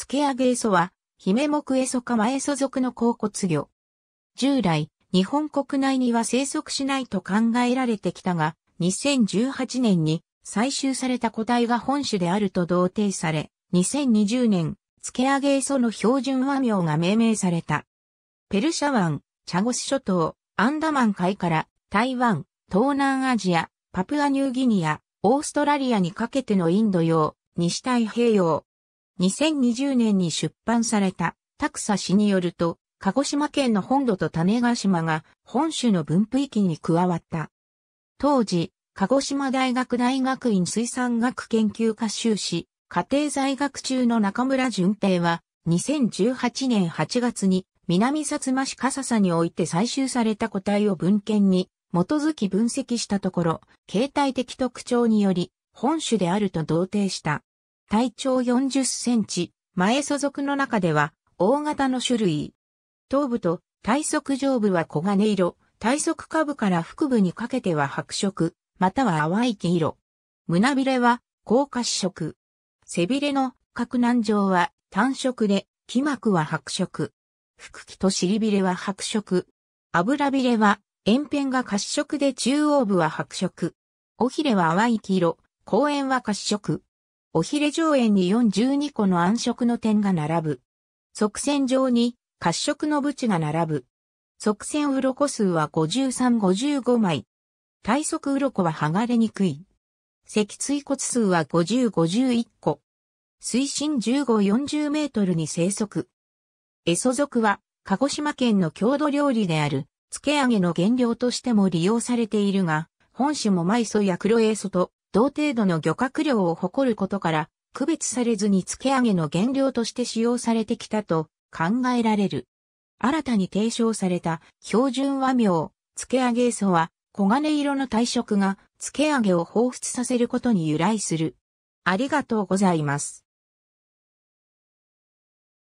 付け上げ磯は、姫目そかマ磯属の甲骨魚。従来、日本国内には生息しないと考えられてきたが、2018年に採集された個体が本種であると同定され、2020年、付け上げ磯の標準和名が命名された。ペルシャ湾、チャゴス諸島、アンダマン海から台湾、東南アジア、パプアニューギニア、オーストラリアにかけてのインド洋、西太平洋、2020年に出版された、タクサ氏によると、鹿児島県の本土と種ヶ島が本州の分布域に加わった。当時、鹿児島大学大学院水産学研究科修士、家庭在学中の中村淳平は、2018年8月に南薩摩市笠佐において採集された個体を文献に基づき分析したところ、形態的特徴により、本種であると同定した。体長40センチ、前所属の中では大型の種類。頭部と体側上部は黄金色、体側下部から腹部にかけては白色、または淡い黄色。胸びれは高褐色。背びれの角南上は単色で、気膜は白色。腹気と尻びれは白色。油びれは円辺が褐色で中央部は白色。尾ひれは淡い黄色、後円は褐色。おひれ上縁に42個の暗色の点が並ぶ。側線上に褐色のブチが並ぶ。側線鱗数は5355枚。体側鱗は剥がれにくい。脊椎骨数は5051個。水深1540メートルに生息。エソ族は鹿児島県の郷土料理である、漬け揚げの原料としても利用されているが、本種もマイソや黒エソと同程度の漁獲量を誇ることから、区別されずに付け上げの原料として使用されてきたと考えられる。新たに提唱された標準和名、付け上げ磯は、黄金色の体色が付け上げを彷彿させることに由来する。ありがとうございます。